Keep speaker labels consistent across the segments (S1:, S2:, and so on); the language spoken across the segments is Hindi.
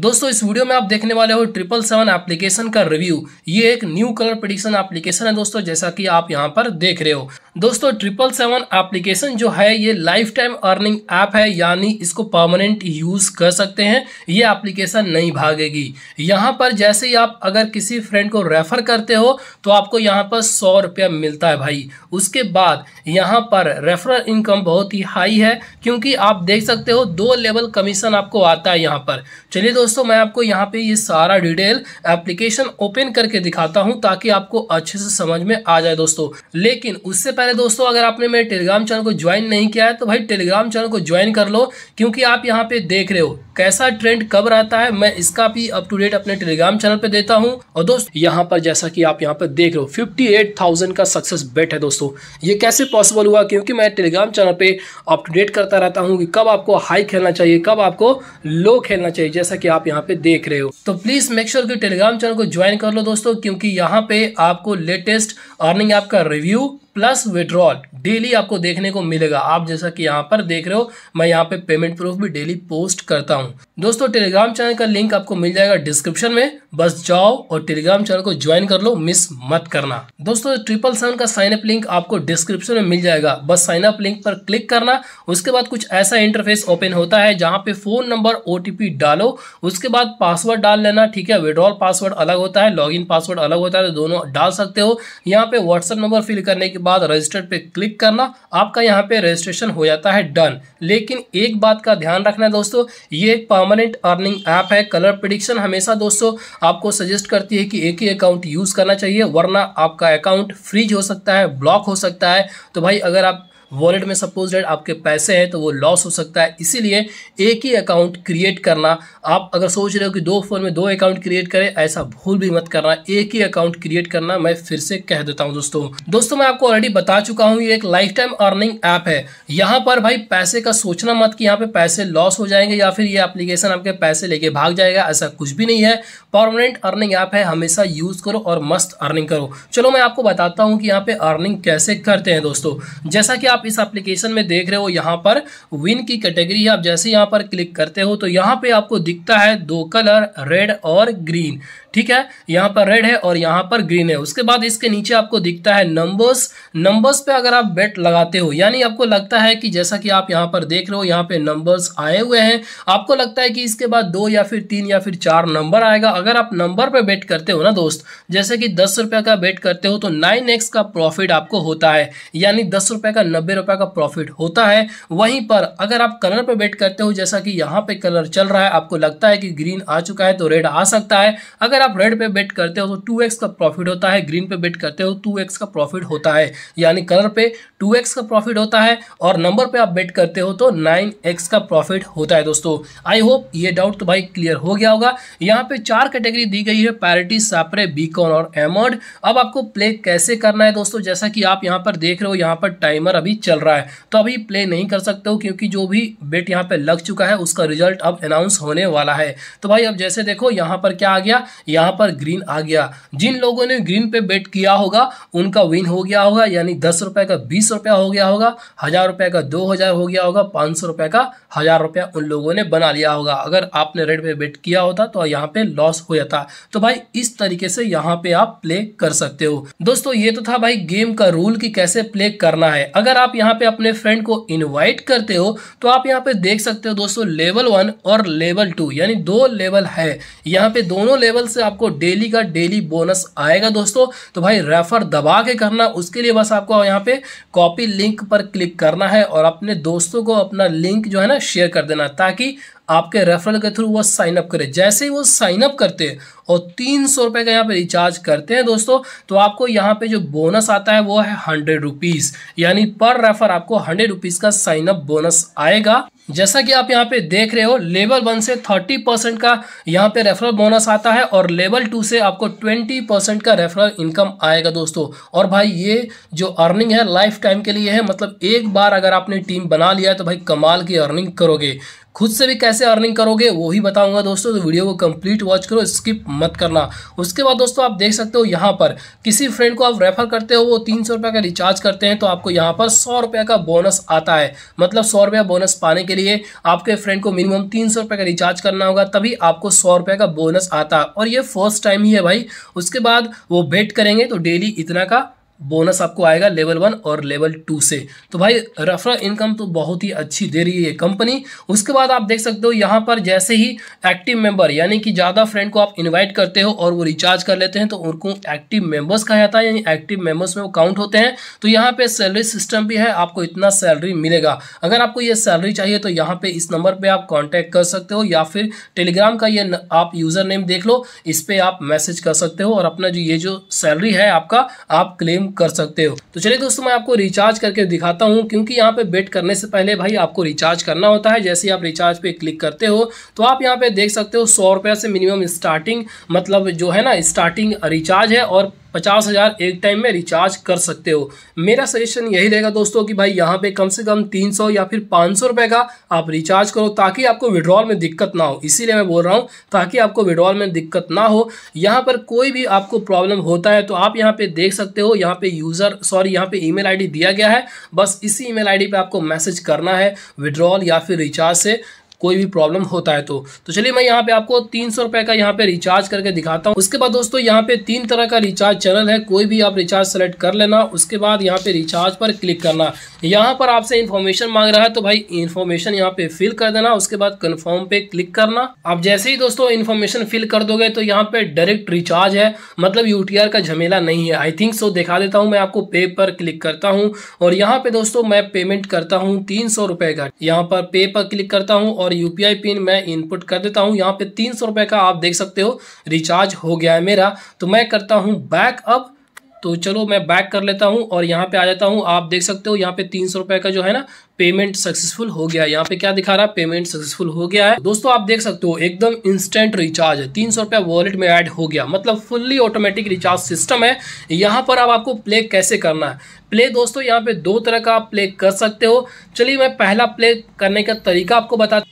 S1: दोस्तों इस वीडियो में आप देखने वाले हो ट्रिपल सेवन एप्लीकेशन का रिव्यू ये एक न्यू कलर प्रडिक्शन एप्लीकेशन है दोस्तों जैसा कि आप यहाँ पर देख रहे हो दोस्तों ट्रिपल सेवन एप्लीकेशन जो है ये लाइफ टाइम अर्निंग ऐप है यानी इसको परमानेंट यूज़ कर सकते हैं ये एप्लीकेशन नहीं भागेगी यहाँ पर जैसे ही आप अगर किसी फ्रेंड को रेफ़र करते हो तो आपको यहाँ पर सौ रुपया मिलता है भाई उसके बाद यहाँ पर रेफरल इनकम बहुत ही हाई है क्योंकि आप देख सकते हो दो लेवल कमीशन आपको आता है यहाँ पर चलिए दोस्तों दोस्तों मैं आपको यहाँ पे ये सारा डिटेल एप्लीकेशन ओपन करके दिखाता हूँ ताकि आपको अच्छे से समझ में आ जाए दोस्तों लेकिन उससे पहले दोस्तों अगर आपने मेरे टेलीग्राम चैनल को ज्वाइन नहीं किया है तो भाई टेलीग्राम चैनल को ज्वाइन कर लो क्योंकि आप यहाँ पे देख रहे हो कैसा ट्रेंड कब रहता है मैं इसका भी अप टू डेट अपने टेलीग्राम चैनल पे देता हूँ और दोस्त यहाँ पर जैसा कि आप यहाँ पर देख रहे हो फिफ्टी एट थाउजेंड का सक्सेस बेट है दोस्तों ये कैसे पॉसिबल हुआ क्योंकि मैं टेलीग्राम चैनल पे अप टू डेट करता रहता हूँ कि कब आपको हाई खेलना चाहिए कब आपको लो खेलना चाहिए जैसा कि आप यहाँ पे देख रहे हो तो प्लीज़ मेक श्योर कि टेलीग्राम चैनल को ज्वाइन कर लो दोस्तों क्योंकि यहाँ पे आपको लेटेस्ट अर्निंग एप का रिव्यू प्लस विड्रॉल डेली आपको देखने को मिलेगा आप जैसा कि यहाँ पर देख रहे हो मैं यहाँ पे पेमेंट प्रूफ भी डेली पोस्ट करता हूँ दोस्तों टेलीग्राम चैनल का लिंक आपको मिल जाएगा डिस्क्रिप्शन में बस जाओ और टेलीग्राम चैनल को ज्वाइन कर लो मिस मत करना दोस्तों ट्रिपल सेवन का साइन अप लिंक आपको डिस्क्रिप्शन में मिल जाएगा बस साइन अप लिंक पर क्लिक करना उसके बाद कुछ ऐसा इंटरफेस ओपन होता है जहाँ पे फोन नंबर ओ डालो उसके बाद पासवर्ड डाल लेना ठीक है विड्रॉल पासवर्ड अलग होता है लॉग पासवर्ड अलग होता है तो दोनों डाल सकते हो यहाँ पे व्हाट्सअप नंबर फिल करने के बाद रजिस्टर पे क्लिक करना आपका यहाँ पे रजिस्ट्रेशन हो जाता है डन लेकिन एक बात का ध्यान रखना है दोस्तों ये एक परमानेंट अर्निंग ऐप है कलर प्रिडिक्शन हमेशा दोस्तों आपको सजेस्ट करती है कि एक ही अकाउंट यूज़ करना चाहिए वरना आपका अकाउंट फ्रीज हो सकता है ब्लॉक हो सकता है तो भाई अगर आप वॉलेट में सपोज डेट आपके पैसे हैं तो वो लॉस हो सकता है इसीलिए एक ही अकाउंट क्रिएट करना आप अगर सोच रहे हो कि दो फ़ोन में दो अकाउंट क्रिएट करें ऐसा भूल भी मत करना एक ही अकाउंट क्रिएट करना मैं फिर से कह देता हूँ दोस्तों दोस्तों मैं आपको ऑलरेडी बता चुका हूँ ये एक लाइफ टाइम अर्निंग ऐप है यहाँ पर भाई पैसे का सोचना मत कि यहाँ पे पैसे लॉस हो जाएंगे या फिर ये एप्लीकेशन आपके पैसे लेके भाग जाएगा ऐसा कुछ भी नहीं है परमानेंट अर्निंग ऐप है हमेशा यूज़ करो और मस्त अर्निंग करो चलो मैं आपको बताता हूँ कि यहाँ पे अर्निंग कैसे करते हैं दोस्तों जैसा कि आप इस एप्लीकेशन में देख रहे हो यहाँ पर विन की कैटेगरी है आप जैसे यहाँ पर क्लिक करते हो तो यहाँ पर आपको दिखता है दो कलर रेड और ग्रीन ठीक है यहाँ पर रेड है और यहाँ पर ग्रीन है उसके बाद इसके नीचे आपको दिखता है नंबर्स नंबर्स पे अगर आप बेट लगाते हो यानी आपको लगता है कि जैसा कि आप यहाँ पर देख रहे हो यहाँ पे नंबर्स आए हुए हैं आपको लगता है कि इसके बाद दो या फिर तीन या फिर चार नंबर आएगा अगर आप नंबर पर बेट करते हो ना दोस्त जैसे कि दस रुपये का बेट करते हो तो नाइन एक्स का प्रॉफिट आपको होता है यानी दस रुपये का नब्बे रुपये का प्रॉफिट होता है वहीं पर अगर आप कलर पर बेट करते हो जैसा कि यहाँ पे कलर चल रहा है आपको लगता है कि ग्रीन आ चुका है तो रेड आ सकता है अगर आप रेड पर बेट करते हो तो टू का प्रॉफिट होता है ग्रीन पे बेट करते हो टू का प्रॉफिट होता है यानी कलर पे टू का प्रॉफिट होता है और नंबर पर आप बेट करते हो तो नाइन का प्रॉफिट होता है दोस्तों आई होप ये डाउट तो भाई क्लियर हो गया होगा यहाँ पे चार चार कैटेगरी दी गई है पैरिटी सापरे बीकॉन और एमर्ड अब आपको प्ले कैसे करना है दोस्तों जैसा कि आप यहाँ पर देख रहे हो यहाँ पर टाइमर अभी चल रहा है तो अभी प्ले नहीं कर सकते हो क्योंकि जो भी बेट यहाँ पे लग चुका है उसका रिजल्ट अब अनाउंस होने वाला है तो भाई अब जैसे देखो यहाँ पर क्या आ गया यहाँ पर ग्रीन आ गया जिन लोगों ने ग्रीन पे बेट किया होगा उनका विन हो गया होगा यानी दस रुपये का बीस रुपया हो गया होगा हज़ार रुपये का दो हज़ार हो गया होगा पाँच सौ रुपये का हज़ार रुपया उन लोगों ने बना लिया होगा अगर आपने रेड पे बेट किया होता तो यहाँ पे लॉस लॉस हो जाता तो भाई इस तरीके से यहाँ पे आप प्ले कर सकते हो दोस्तों ये तो था भाई गेम का रूल कि कैसे प्ले करना है अगर आप यहाँ पे अपने फ्रेंड को इनवाइट करते हो तो आप यहाँ पे देख सकते हो दोस्तों लेवल वन और लेवल टू यानी दो लेवल है यहाँ पे दोनों लेवल से आपको डेली का डेली बोनस आएगा दोस्तों तो भाई रेफर दबा के करना उसके लिए बस आपको यहाँ पे कॉपी लिंक पर क्लिक करना है और अपने दोस्तों को अपना लिंक जो है ना शेयर कर देना ताकि आपके रेफरल के थ्रू वो साइन अप जैसे ही वो साइन अप करते हैं और तीन सौ रुपये का यहाँ पे रिचार्ज करते हैं दोस्तों तो आपको यहाँ पे जो बोनस आता है वो है हंड्रेड रुपीज़ यानी पर रेफर आपको हंड्रेड रुपीज़ का साइनअप बोनस आएगा जैसा कि आप यहाँ पे देख रहे हो लेवल वन से थर्टी परसेंट का यहाँ पे रेफरल बोनस आता है और लेवल टू से आपको ट्वेंटी परसेंट का रेफरल इनकम आएगा दोस्तों और भाई ये जो अर्निंग है लाइफ टाइम के लिए है मतलब एक बार अगर आपने टीम बना लिया तो भाई कमाल की अर्निंग करोगे खुद से भी कैसे अर्निंग करोगे वो ही बताऊंगा दोस्तों तो वीडियो को कंप्लीट वॉच करो स्किप मत करना उसके बाद दोस्तों आप देख सकते हो यहाँ पर किसी फ्रेंड को आप रेफर करते हो वो तीन सौ रुपये का रिचार्ज करते हैं तो आपको यहाँ पर सौ रुपये का बोनस आता है मतलब सौ रुपये बोनस पाने के लिए आपके फ्रेंड को मिनिमम तीन सौ रुपये का रिचार्ज करना होगा तभी आपको सौ रुपये का बोनस आता है और ये फर्स्ट टाइम ही है भाई उसके बाद वो बेट करेंगे तो डेली इतना का बोनस आपको आएगा लेवल वन और लेवल टू से तो भाई रेफरल इनकम तो बहुत ही अच्छी दे रही है कंपनी उसके बाद आप देख सकते हो यहाँ पर जैसे ही एक्टिव मेंबर यानी कि ज़्यादा फ्रेंड को आप इनवाइट करते हो और वो रिचार्ज कर लेते हैं तो उनको एक्टिव मेंबर्स कहा जाता है यानी एक्टिव मेंबर्स में वो काउंट होते हैं तो यहाँ पर सैलरी सिस्टम भी है आपको इतना सैलरी मिलेगा अगर आपको ये सैलरी चाहिए तो यहाँ पर इस नंबर पर आप कॉन्टैक्ट कर सकते हो या फिर टेलीग्राम का ये आप यूज़र नेम देख लो इस पर आप मैसेज कर सकते हो और अपना जो ये जो सैलरी है आपका आप क्लेम कर सकते हो तो चलिए दोस्तों मैं आपको रिचार्ज करके दिखाता हूँ क्योंकि यहाँ पे बेट करने से पहले भाई आपको रिचार्ज करना होता है जैसे आप रिचार्ज पे क्लिक करते हो तो आप यहाँ पे देख सकते हो सौ से मिनिमम स्टार्टिंग मतलब जो है ना स्टार्टिंग रिचार्ज है और पचास हज़ार एक टाइम में रिचार्ज कर सकते हो मेरा सजेशन यही रहेगा दोस्तों कि भाई यहाँ पे कम से कम तीन सौ या फिर पाँच सौ रुपये का आप रिचार्ज करो ताकि आपको विड्रॉल में दिक्कत ना हो इसीलिए मैं बोल रहा हूँ ताकि आपको विड्रॉल में दिक्कत ना हो यहाँ पर कोई भी आपको प्रॉब्लम होता है तो आप यहाँ पर देख सकते हो यहाँ पर यूज़र सॉरी यहाँ पर ई मेल दिया गया है बस इसी ई मेल आपको मैसेज करना है विड्रॉल या फिर रिचार्ज से कोई भी प्रॉब्लम होता है तो तो चलिए मैं यहाँ पे आपको तीन सौ का यहाँ पे रिचार्ज करके दिखाता हूँ उसके बाद दोस्तों यहाँ पे तीन तरह का रिचार्ज चैनल है कोई भी आप रिचार्ज सेलेक्ट कर लेना उसके बाद यहाँ पे रिचार्ज पर क्लिक करना यहाँ पर आपसे इन्फॉर्मेशन मांग रहा है तो भाई इन्फॉर्मेशन यहाँ पे फिल कर देना उसके बाद कन्फर्म पे क्लिक करना आप जैसे ही दोस्तों इन्फॉर्मेशन फिल कर दोगे तो यहाँ पे डायरेक्ट रिचार्ज है मतलब यू का झमेला नहीं है आई थिंक सो दिखा देता हूँ मैं आपको पे पर क्लिक करता हूँ और यहाँ पे दोस्तों मैं पेमेंट करता हूँ तीन सौ रुपए का यहाँ पर पे पर क्लिक करता हूँ और और यूपीआई पिन मैं इनपुट कर देता हूँ यहाँ पे तीन सौ रुपये का आप देख सकते हो रिचार्ज हो गया है मेरा तो मैं करता हूँ बैक अप तो चलो मैं बैक कर लेता हूं और यहां पे आ जाता हूं आप देख सकते हो यहां पे तीन सौ रुपये का जो है ना पेमेंट सक्सेसफुल हो गया यहाँ पे क्या दिखा रहा है पेमेंट सक्सेसफुल हो गया है दोस्तों आप देख सकते हो एकदम इंस्टेंट रिचार्ज है तीन सौ रुपया वॉलेट में ऐड हो गया मतलब फुल्ली ऑटोमेटिक रिचार्ज सिस्टम है यहाँ पर अब आप आपको प्ले कैसे करना है प्ले दोस्तों यहाँ पे दो तरह का आप प्ले कर सकते हो चलिए मैं पहला प्ले करने का तरीका आपको बता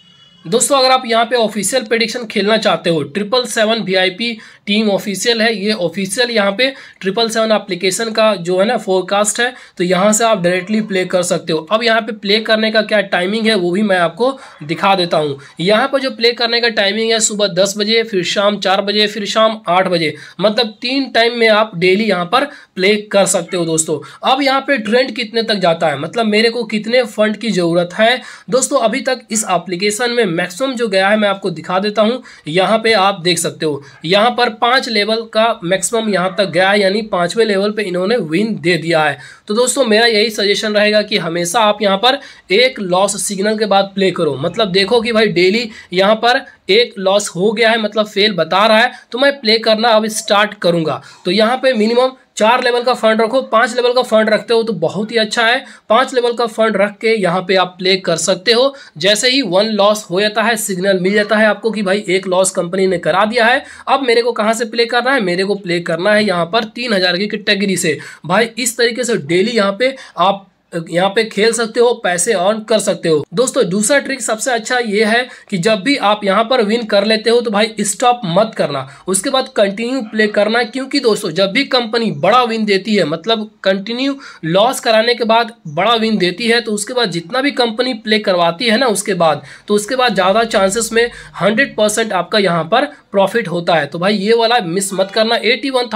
S1: दोस्तों अगर आप यहाँ पे ऑफिशियल प्रेडिक्शन खेलना चाहते हो triple seven V I P team official है ये ऑफिशियल यहाँ पे ट्रिपल सेवन अप्लीकेशन का जो है ना फोरकास्ट है तो यहाँ से आप डायरेक्टली प्ले कर सकते हो अब यहाँ पे प्ले करने का क्या टाइमिंग है वो भी मैं आपको दिखा देता हूँ यहाँ पर जो प्ले करने का टाइमिंग है सुबह दस बजे फिर शाम चार बजे फिर शाम आठ बजे मतलब तीन टाइम में आप डेली यहाँ पर प्ले कर सकते हो दोस्तों अब यहाँ पर ट्रेंड कितने तक जाता है मतलब मेरे को कितने फंड की ज़रूरत है दोस्तों अभी तक इस एप्लीकेशन में मैक्सिमम जो गया है मैं आपको दिखा देता हूँ यहाँ पर आप देख सकते हो यहाँ पर पांच लेवल का मैक्सिमम यहां तक गया है यानी पांचवे लेवल पे इन्होंने विन दे दिया है तो दोस्तों मेरा यही सजेशन रहेगा कि हमेशा आप यहां पर एक लॉस सिग्नल के बाद प्ले करो मतलब देखो कि भाई डेली यहां पर एक लॉस हो गया है मतलब फेल बता रहा है तो मैं प्ले करना अब स्टार्ट करूंगा तो यहाँ पर मिनिमम चार लेवल का फंड रखो पांच लेवल का फंड रखते हो तो बहुत ही अच्छा है पांच लेवल का फंड रख के यहाँ पे आप प्ले कर सकते हो जैसे ही वन लॉस हो जाता है सिग्नल मिल जाता है आपको कि भाई एक लॉस कंपनी ने करा दिया है अब मेरे को कहाँ से प्ले करना है मेरे को प्ले करना है यहाँ पर तीन हजार की कैटेगरी से भाई इस तरीके से डेली यहाँ पे आप यहाँ पे खेल सकते हो पैसे अर्न कर सकते हो दोस्तों दूसरा ट्रिक सबसे अच्छा ये है कि जब भी आप यहाँ पर विन कर लेते हो तो भाई स्टॉप मत करना उसके बाद कंटिन्यू प्ले करना क्योंकि दोस्तों जब भी कंपनी बड़ा विन देती है मतलब कंटिन्यू लॉस कराने के बाद बड़ा विन देती है तो उसके बाद जितना भी कंपनी प्ले करवाती है ना उसके बाद तो उसके बाद ज़्यादा चांसेस में हंड्रेड आपका यहाँ पर प्रॉफिट होता है तो भाई ये वाला मिस मत करना एटी वन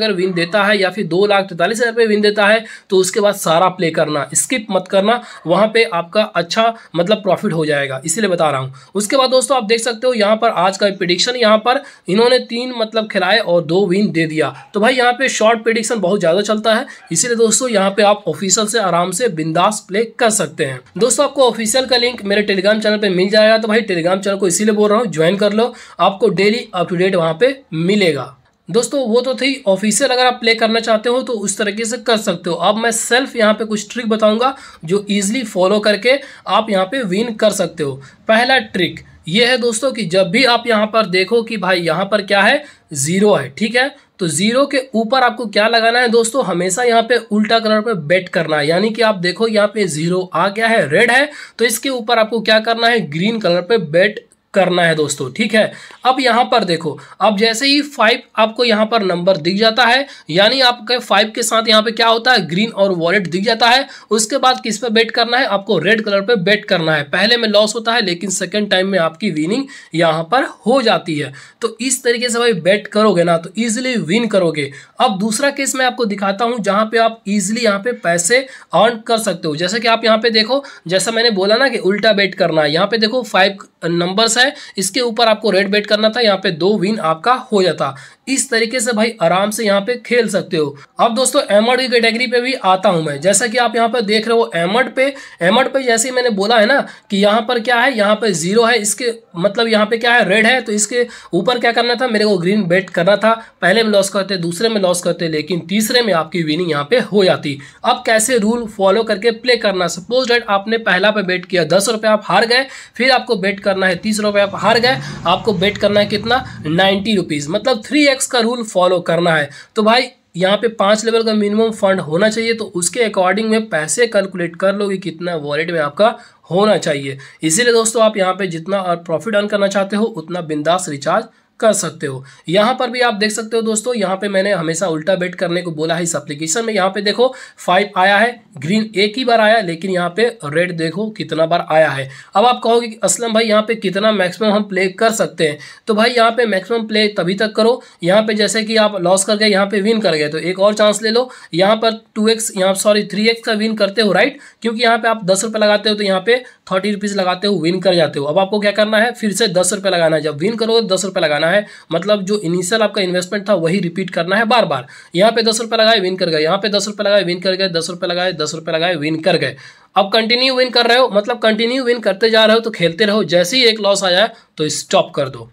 S1: अगर विन देता है या फिर दो लाख तैतालीस हज़ार पे विन देता है तो उसके बाद सारा प्ले करना करना स्किप मत करना वहाँ पे आपका अच्छा मतलब प्रॉफिट हो जाएगा इसीलिए बता रहा हूँ उसके बाद दोस्तों आप देख सकते हो यहाँ पर आज का प्रिडिक्शन यहाँ पर इन्होंने तीन मतलब खिलाए और दो विन दे दिया तो भाई यहाँ पे शॉर्ट प्रिडिक्शन बहुत ज़्यादा चलता है इसीलिए दोस्तों यहाँ पर आप ऑफिशियल से आराम से बिंदास प्ले कर सकते हैं दोस्तों आपको ऑफिशियल का लिंक मेरे टेलीग्राम चैनल पर मिल जाएगा तो भाई टेलीग्राम चैनल को इसीलिए बोल रहा हूँ ज्वाइन कर लो आपको डेली अपटूडेट टू वहाँ पर मिलेगा दोस्तों वो तो थी ऑफिशियल अगर आप प्ले करना चाहते हो तो उस तरीके से कर सकते हो अब मैं सेल्फ यहाँ पे कुछ ट्रिक बताऊंगा जो ईजिली फॉलो करके आप यहाँ पे विन कर सकते हो पहला ट्रिक ये है दोस्तों कि जब भी आप यहाँ पर देखो कि भाई यहाँ पर क्या है ज़ीरो है ठीक है तो ज़ीरो के ऊपर आपको क्या लगाना है दोस्तों हमेशा यहाँ पे उल्टा कलर पे बेट करना है यानी कि आप देखो यहाँ पे ज़ीरो आ गया है रेड है तो इसके ऊपर आपको क्या करना है ग्रीन कलर पे बेट करना है दोस्तों ठीक है अब यहाँ पर देखो अब जैसे ही फाइव आपको यहाँ पर नंबर दिख जाता है यानी आपके फाइव के साथ यहाँ पे क्या होता है ग्रीन और वॉलेट दिख जाता है उसके बाद किस पे बेट करना है आपको रेड कलर पे बेट करना है पहले में लॉस होता है लेकिन सेकेंड टाइम में आपकी विनिंग यहाँ पर हो जाती है तो इस तरीके से भाई बेट करोगे ना तो ईजिली विन करोगे अब दूसरा केस मैं आपको दिखाता हूँ जहाँ पर आप इजिली यहाँ पे पैसे अर्न कर सकते हो जैसे कि आप यहाँ पे देखो जैसा मैंने बोला ना कि उल्टा बेट करना है यहाँ पे देखो फाइव नंबर्स है इसके ऊपर आपको रेड बेट करना था यहाँ पे दो विन आपका हो जाता इस तरीके से भाई आराम से यहाँ पे खेल सकते हो अब दोस्तों एमर्ड की कैटेगरी पे भी आता हूं मैं जैसा कि आप यहाँ पर देख रहे हो एमर्ड पे एमर्ड पे जैसे ही मैंने बोला है ना कि यहाँ पर क्या है यहाँ पे जीरो है इसके मतलब यहाँ पे क्या है रेड है तो इसके ऊपर क्या करना था मेरे को ग्रीन बेट करना था पहले में लॉस करते दूसरे में लॉस करते लेकिन तीसरे में आपकी विनिंग यहाँ पे हो जाती अब कैसे रूल फॉलो करके प्ले करना सपोज डेट आपने पहला पे बेट किया दस आप हार गए फिर आपको बेट करना है तीस आप हार गए आपको बेट करना है कितना नाइन्टी मतलब थ्री एक्स का रूल फॉलो करना है तो भाई यहाँ पे पाँच लेवल का मिनिमम फंड होना चाहिए तो उसके अकॉर्डिंग में पैसे कैलकुलेट कर कि कितना वॉलेट में आपका होना चाहिए इसीलिए दोस्तों आप यहाँ पे जितना प्रॉफिट अर्न करना चाहते हो उतना बिंदास रिचार्ज कर सकते हो यहाँ पर भी आप देख सकते हो दोस्तों यहाँ पे मैंने हमेशा उल्टा बेट करने को बोला है इस एप्लीकेशन में यहाँ पे देखो फाइव आया है ग्रीन एक ही बार आया लेकिन यहाँ पे रेड देखो कितना बार आया है अब आप कहोगे कि असलम भाई यहाँ पे कितना मैक्सिमम हम प्ले कर सकते हैं तो भाई यहाँ पे मैक्सिमम प्ले तभी तक करो यहाँ पे जैसे कि आप लॉस कर गए यहाँ पे विन कर गए तो एक और चांस ले लो यहाँ पर टू एक्स यहाँ सॉरी थ्री एक्स का विन करते हो राइट क्योंकि यहाँ पे आप दस लगाते हो तो यहाँ पे थर्टी रुपीज़ लगाते हो विन कर जाते हो अब आपको क्या करना है फिर से दस रुपये लगाना है जब विन करोगे दस रुपये लगाना करना है मतलब जो इनिशियल आपका इन्वेस्टमेंट था वही रिपीट करना है बार बार यहाँ पे दस रुपये लगाए विन कर गए यहाँ पे दस रुपये लगाए विन कर गए दस रुपये लगाए दस रुपये लगाए विन कर गए अब कंटिन्यू विन कर रहे हो मतलब कंटिन्यू विन करते जा रहे हो तो खेलते रहो जैसे ही एक लॉस आया तो स्टॉप कर दो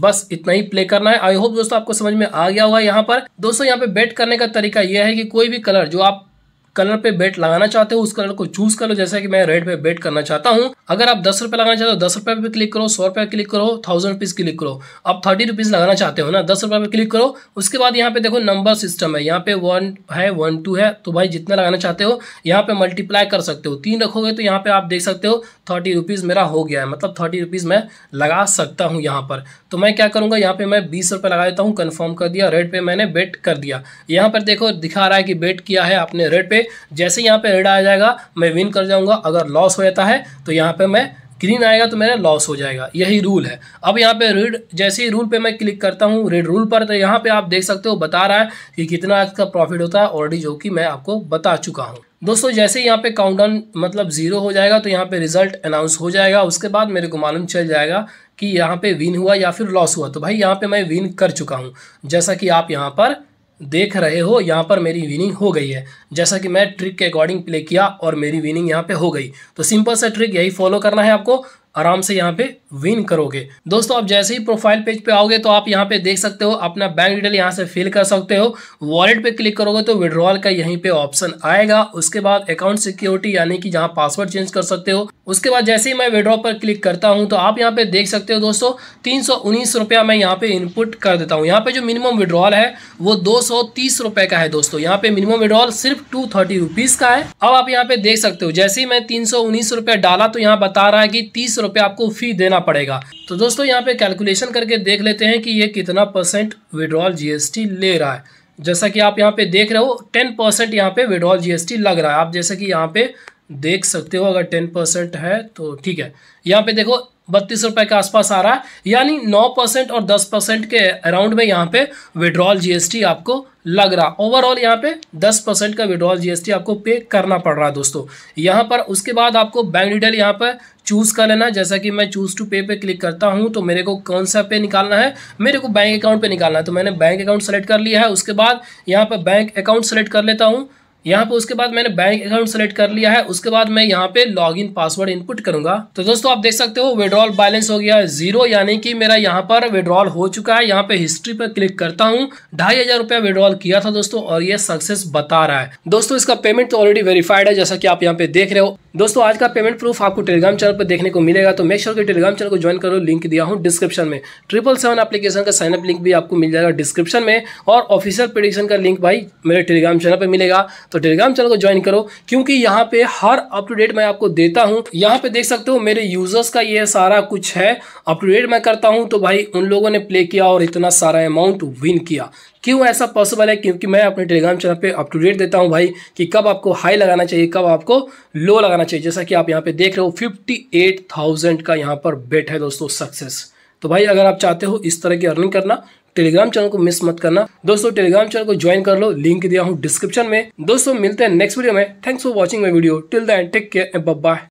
S1: बस इतना ही प्ले करना है आई होप दोस्तों आपको समझ में आ गया होगा यहाँ पर दोस्तों यहाँ पे बेट करने का तरीका यह है कि कोई भी कलर जो आप कलर पे बेट लगाना चाहते हो उस कलर को चूज कर लो जैसा कि मैं रेड पे बेट करना चाहता हूँ अगर आप दस रुपये लगाना चाहते हो दस रुपये पे क्लिक करो सौ रुपये क्लिक करो थाउजेंड रुपीज़ क्लिक करो आप थर्टी रुपीज़ लगाना चाहते हो ना दस रुपये पे क्लिक करो उसके बाद यहाँ पे देखो नंबर सिस्टम है यहाँ पे वन है वन टू है तो भाई जितना लगाना चाहते हो यहाँ पे मल्टीप्लाई कर सकते हो तीन रखोगे तो यहाँ पे आप देख सकते हो थर्टी रुपीज़ मेरा हो गया है मतलब थर्टी रुपीज़ मैं लगा सकता हूँ यहाँ पर तो मैं क्या करूँगा यहाँ पे मैं बीस रुपये लगा देता हूँ कन्फर्म कर दिया रेड पे मैंने बेट कर दिया यहाँ पर देखो दिखा रहा है कि बेट किया है आपने रेड पे जैसे यहाँ पे रेड आ जाएगा मैं विन कर जाऊँगा अगर लॉस हो जाता है तो यहाँ पे मैं ग्रीन आएगा तो मेरा लॉस हो जाएगा यही रूल है अब यहाँ पे रेड जैसे ही रूल पे मैं क्लिक करता हूँ रेड रूल पर तो यहाँ पे आप देख सकते हो बता रहा है कि कितना इसका प्रॉफिट होता है ऑलरेडी जो कि मैं आपको बता चुका हूँ दोस्तों जैसे ही यहाँ पे काउंटडाउन मतलब ज़ीरो हो जाएगा तो यहाँ पे रिजल्ट अनाउंस हो जाएगा उसके बाद मेरे को मालूम चल जाएगा कि यहाँ पे विन हुआ या फिर लॉस हुआ तो भाई यहाँ पे मैं विन कर चुका हूँ जैसा कि आप यहाँ पर देख रहे हो यहाँ पर मेरी विनिंग हो गई है जैसा कि मैं ट्रिक के अकॉर्डिंग प्ले किया और मेरी विनिंग यहाँ पे हो गई तो सिंपल सा ट्रिक यही फॉलो करना है आपको आराम से यहाँ पे विन करोगे दोस्तों आप जैसे ही प्रोफाइल पेज पे आओगे तो आप यहाँ पे देख सकते हो अपना बैंक डिटेल यहाँ से फिल कर सकते हो वॉलेट पे क्लिक करोगे तो विड्रॉल का यहीं पे ऑप्शन आएगा उसके बाद अकाउंट सिक्योरिटी यानी कि जहाँ पासवर्ड चेंज कर सकते हो उसके बाद जैसे ही मैं विड्रॉ पर क्लिक करता हूँ तो आप यहाँ पे देख सकते हो दोस्तों तीन रुपया मैं यहाँ पे इनपुट कर देता हूँ यहाँ पे जो मिनिमम विड्रॉल है वो दो रुपए का है दोस्तों यहाँ पे मिनिमम विड्रॉल सिर्फ टू थर्टी का है अब आप यहाँ पे देख सकते हो जैसे ही मैं तीन रुपया डाला तो यहाँ बता रहा है कि तीस आपको फी देना पड़ेगा तो दोस्तों यहाँ पे कैलकुलेशन करके देख लेते हैं कि ये कितना परसेंट विड्रॉल जीएसटी ले रहा है जैसा कि आप यहाँ पे देख रहे हो टेन परसेंट यहाँ पे विड्रॉल जीएसटी लग रहा है आप जैसे कि यहाँ पे देख सकते हो अगर टेन परसेंट है तो ठीक है यहाँ पे देखो बत्तीस रुपए के आसपास आ रहा है यानी नौ परसेंट और दस परसेंट के अराउंड में यहाँ पे विड्रॉल जीएसटी आपको लग रहा ओवरऑल यहाँ पे दस परसेंट का विड्रॉल जीएसटी आपको पे करना पड़ रहा है दोस्तों यहाँ पर उसके बाद आपको बैंक डिटेल यहाँ पर चूज़ कर लेना है जैसा कि मैं चूज़ टू पे पे क्लिक करता हूँ तो मेरे को कौन सा पे निकालना है मेरे को बैंक अकाउंट पे निकालना है तो मैंने बैंक अकाउंट सेलेक्ट कर लिया है उसके बाद यहाँ पर बैंक अकाउंट सेलेक्ट कर लेता हूँ यहाँ पे उसके बाद मैंने बैंक अकाउंट सेलेक्ट कर लिया है उसके बाद मैं यहाँ पे लॉगिन पासवर्ड इनपुट करूंगा तो दोस्तों आप देख सकते हो विड्रॉल बैलेंस हो गया जीरो यानी कि मेरा यहाँ पर विड्रॉल हो चुका है यहाँ पे हिस्ट्री पर क्लिक करता हूँ ढाई हजार रुपया विड्रॉल किया था दोस्तों और ये सक्सेस बता रहा है दोस्तों इसका पेमेंट तो ऑलरेडी वेरीफाइड है जैसा की आप यहाँ पे देख रहे हो दोस्तों आज का पेमेंट प्रूफ आपको टेलीग्राम चैनल पर देखने को मिलेगा तो मेक श्योर के टेलीग्राम चैनल को ज्वाइन करो लिंक दिया हूँ डिस्क्रिप्शन में ट्रिपल सेवन एप्लीकेशन का साइनअप लिंक भी आपको मिल जाएगा डिस्क्रिप्शन में और ऑफिशियल प्रोडिक्शन का लिंक भाई मेरे टेलीग्राम चैनल पर मिलेगा तो टेलीग्राम चैनल को ज्वाइन करो क्योंकि यहाँ पे हर अप टू डेट मैं आपको देता हूँ यहाँ पे देख सकते हो मेरे यूजर्स का ये सारा कुछ है अप टू डेट मैं करता हूँ तो भाई उन लोगों ने प्ले किया और इतना सारा अमाउंट विन किया क्यों ऐसा पॉसिबल है क्योंकि मैं अपने टेलीग्राम चैनल पे अप टू डेट देता हूँ भाई कि कब आपको हाई लगाना चाहिए कब आपको लो लगाना चाहिए जैसा कि आप यहाँ पे देख रहे हो 58,000 का यहाँ पर बेट है दोस्तों सक्सेस तो भाई अगर आप चाहते हो इस तरह की अर्निंग करना टेलीग्राम चैनल को मिस मत करना दोस्तों टेलीग्राम चैनल को ज्वाइन कर लो लिंक दिया हूँ डिस्क्रिप्शन में दोस्तों मिलते हैं नेक्स्ट वीडियो में thanks for watching my video till then take care bye